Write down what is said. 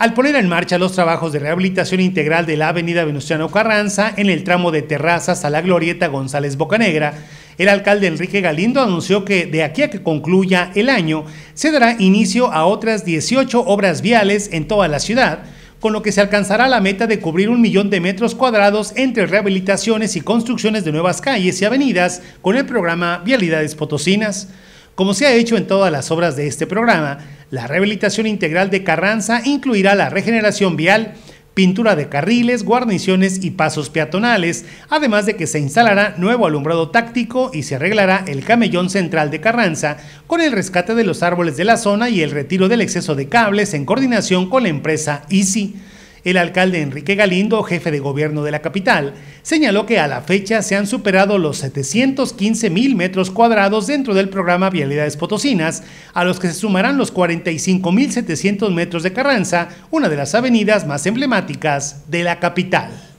al poner en marcha los trabajos de rehabilitación integral de la avenida Venustiano Carranza en el tramo de terrazas a la glorieta González Bocanegra, el alcalde Enrique Galindo anunció que de aquí a que concluya el año se dará inicio a otras 18 obras viales en toda la ciudad, con lo que se alcanzará la meta de cubrir un millón de metros cuadrados entre rehabilitaciones y construcciones de nuevas calles y avenidas con el programa Vialidades Potosinas. Como se ha hecho en todas las obras de este programa, la rehabilitación integral de Carranza incluirá la regeneración vial, pintura de carriles, guarniciones y pasos peatonales, además de que se instalará nuevo alumbrado táctico y se arreglará el camellón central de Carranza con el rescate de los árboles de la zona y el retiro del exceso de cables en coordinación con la empresa Easy. El alcalde Enrique Galindo, jefe de gobierno de la capital, señaló que a la fecha se han superado los 715 mil metros cuadrados dentro del programa Vialidades Potosinas, a los que se sumarán los 45 mil metros de Carranza, una de las avenidas más emblemáticas de la capital.